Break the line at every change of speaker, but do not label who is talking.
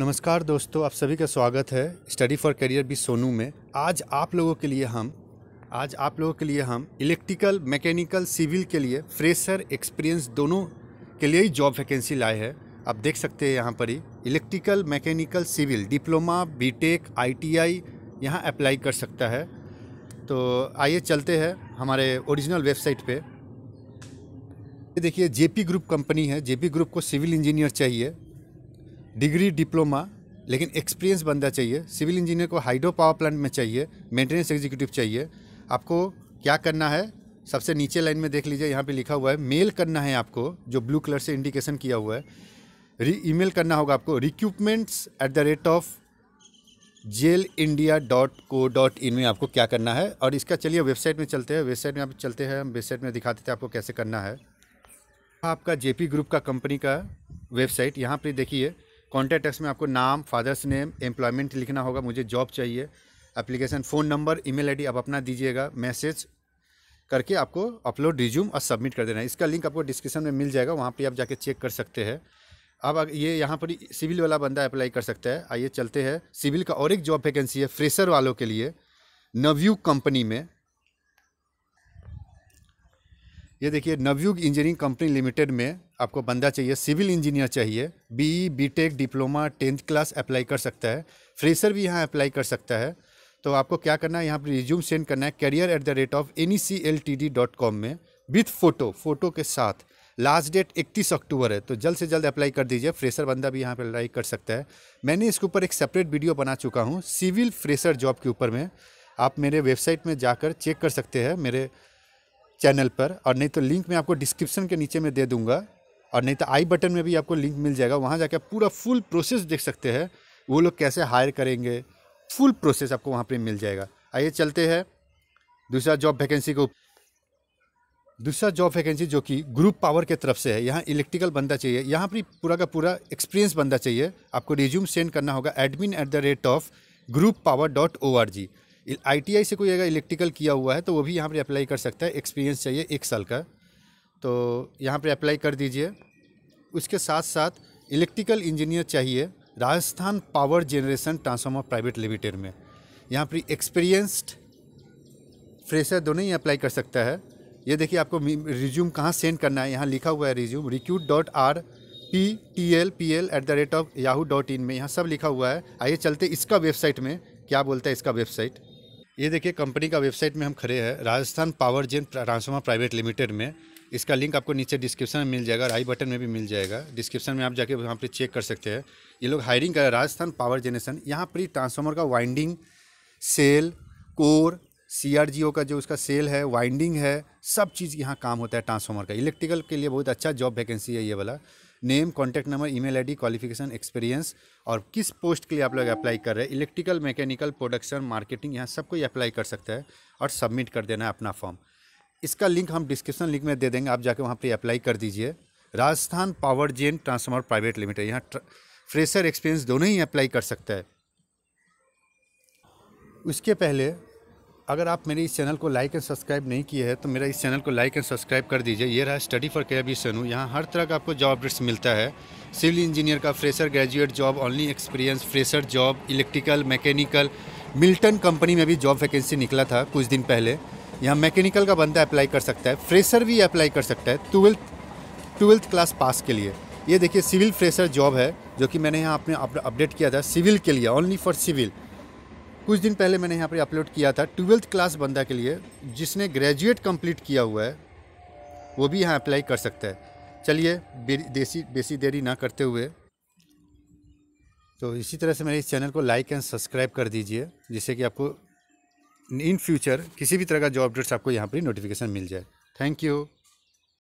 नमस्कार दोस्तों आप सभी का स्वागत है study for career by Sonu में आज आप लोगों के लिए हम आज आप लोगों के लिए हम इलेक्ट्रिकल मैकेनिकल सिविल के लिए फ्रेशर एक्सपीरियंस दोनों के लिए ही जॉब वैकेंसी लाए हैं आप देख सकते हैं यहाँ पर ही electrical mechanical civil diploma B Tech यहाँ अप्लाई कर सकता है तो आइए चलते हैं हमारे ओरिजिनल वेबसाइट पे देखिए जेपी ग्रुप कंपनी है जेपी ग्रुप को सिविल इंजीनियर चाहिए डिग्री डिप्लोमा लेकिन एक्सपीरियंस बंदा चाहिए सिविल इंजीनियर को हाइड्रो पावर प्लांट में चाहिए मेंटेनेंस एग्जीक्यूटिव चाहिए आपको क्या करना है सबसे नीचे लाइन में देख लीजिए यहाँ पे लिखा हुआ है मेल करना है आपको जो ब्लू कलर से इंडिकेशन किया हुआ है री ईमेल करना होगा आपको recruitments at the rate of gel India dot co dot in में आपको क्या करना है और इसका चलिए वेबसाइट में चलते हैं वेबसाइट में आप चलते हैं हम वेबसाइट में दिखा देते हैं आपको कैसे करना है आपका जेपी ग्रुप का कंपनी का वेबसाइट यहाँ पे देखिए कॉन्टैक्ट टेक्स में आपको नाम फादर्स नेम एम्प्लॉयमेंट लिखना होगा मुझे जॉब चाहिए application phone number email आप अपना दीजिएगा मैसेज करके आपको अपलोड रिज्यूम और सबमिट कर देना है इसका लिंक आपको डिस्क्रिप्शन में मिल जाएगा वहाँ पर आप जाके चेक कर सकते हैं अब ये यहाँ पर सिविल वाला बंदा अप्लाई कर सकता है आइए चलते हैं सिविल का और एक जॉब वैकेंसी है फ्रेशर वालों के लिए नवयू कंपनी में ये देखिए नवयुग इंजीनियरिंग कंपनी लिमिटेड में आपको बंदा चाहिए सिविल इंजीनियर चाहिए BE BTech diploma tenth class apply कर सकता है फ्रेशर भी यहाँ अप्लाई कर सकता है तो आपको क्या करना है यहाँ पर रिज्यूम सेंड करना है career at the rate of N E C L T D dot com में विथ फ़ोटो फ़ोटो के साथ लास्ट डेट 31 अक्टूबर है तो जल्द से जल्द अप्लाई कर दीजिए फ्रेशर बंदा भी यहाँ पर अप्लाई कर सकता है मैंने इसके ऊपर एक सेपरेट वीडियो बना चुका हूँ सिविल फ्रेशर जॉब के ऊपर में आप मेरे वेबसाइट में जाकर चेक कर सकते हैं मेरे चैनल पर और नहीं तो लिंक मैं आपको डिस्क्रिप्शन के नीचे में दे दूंगा और नहीं तो आई बटन में भी आपको लिंक मिल जाएगा वहाँ जाकर पूरा फुल प्रोसेस देख सकते हैं वो लोग कैसे हायर करेंगे फुल प्रोसेस आपको वहाँ पर मिल जाएगा आइए चलते हैं दूसरा जॉब वैकेंसी को दूसरा जॉब वैकेंसी जो कि ग्रुप पावर के तरफ से है यहाँ इलेक्ट्रिकल बंदा चाहिए यहाँ पर पूरा का पूरा एक्सपीरियंस बंदा चाहिए आपको रिज्यूम सेंड करना होगा admin at the rate of group power dot O R G ITI से कोई अगर इलेक्ट्रिकल किया हुआ है तो वो भी यहाँ पर अप्लाई कर सकता है एक्सपीरियंस चाहिए एक साल का तो यहाँ पर अप्लाई कर दीजिए उसके साथ साथ इलेक्ट्रिकल इंजीनियर चाहिए Rajasthan power generation transformer private limited में यहाँ पर एक्सपीरियंस्ड फ्रेशर दोनों ही अप्लाई कर सकता है ये देखिए आपको रिज्यूम कहाँ सेंड करना है यहाँ लिखा हुआ है resume recruit dot R P T L P L at the rate of Yahoo dot in में यहाँ सब लिखा हुआ है आइए चलते इसका वेबसाइट में क्या बोलता है इसका वेबसाइट ये देखिए कंपनी का वेबसाइट में हम खड़े हैं Rajasthan power gen transformer private limited में इसका लिंक आपको नीचे डिस्क्रिप्शन में मिल जाएगा और आई बटन में भी मिल जाएगा डिस्क्रिप्शन में आप जाके वहाँ पर चेक कर सकते हैं ये लोग हायरिंग कर राजस्थान पावर जनरेशन यहाँ पर ही ट्रांसफार्मर का वाइंडिंग सेल कोर सी का जो उसका सेल है वाइंडिंग है सब चीज़ यहाँ काम होता है ट्रांसफार्मर का इलेक्ट्रिकल के लिए बहुत अच्छा जॉब वैकेंसी है ये वाला name contact number email ID qualification experience और किस पोस्ट के लिए आप लोग अप्लाई कर रहे हैं इलेक्ट्रिकल मैकेनिकल प्रोडक्शन मार्केटिंग यहाँ सब कोई अप्लाई कर सकता है और सबमिट कर देना है अपना फॉर्म इसका लिंक हम डिस्क्रिप्शन लिंक में दे देंगे आप जाके वहाँ पर अप्लाई कर दीजिए Rajasthan power gen transformer private limited यहाँ फ्रेशर एक्सपीरियंस दोनों ही अप्लाई कर सकता है उसके पहले अगर आप मेरे इस चैनल को लाइक एंड सब्सक्राइब नहीं किए हैं तो मेरा इस चैनल को लाइक एंड सब्सक्राइब कर दीजिए ये रहा स्टडी फॉर बी सोनू यहाँ हर तरह का आपको जॉब अपडेट्स मिलता है सिविल इंजीनियर का fresher graduate job only experience fresher job electrical mechanical Milton company में भी जॉब वैकेंसी निकला था कुछ दिन पहले यहाँ मैकेनिकल का बंदा अप्लाई कर सकता है फ्रेशर भी अप्लाई कर सकता है ट्वेल्थ ट्वेल्थ क्लास पास के लिए ये देखिए सिविल फ्रेशर जॉब है जो कि मैंने यहाँ अपने अपडेट किया था सिविल के लिए ओनली फॉर सिविल कुछ दिन पहले मैंने यहाँ पर अपलोड किया था ट्वेल्थ क्लास बंदा के लिए जिसने ग्रेजुएट कंप्लीट किया हुआ है वो भी यहाँ अप्लाई कर सकता है चलिए देसी बेसी देरी ना करते हुए तो इसी तरह से मेरे इस चैनल को लाइक एंड सब्सक्राइब कर दीजिए जिससे कि आपको इन फ्यूचर किसी भी तरह का जॉब अपडेट्स आपको यहाँ पर नोटिफिकेशन मिल जाए थैंक यू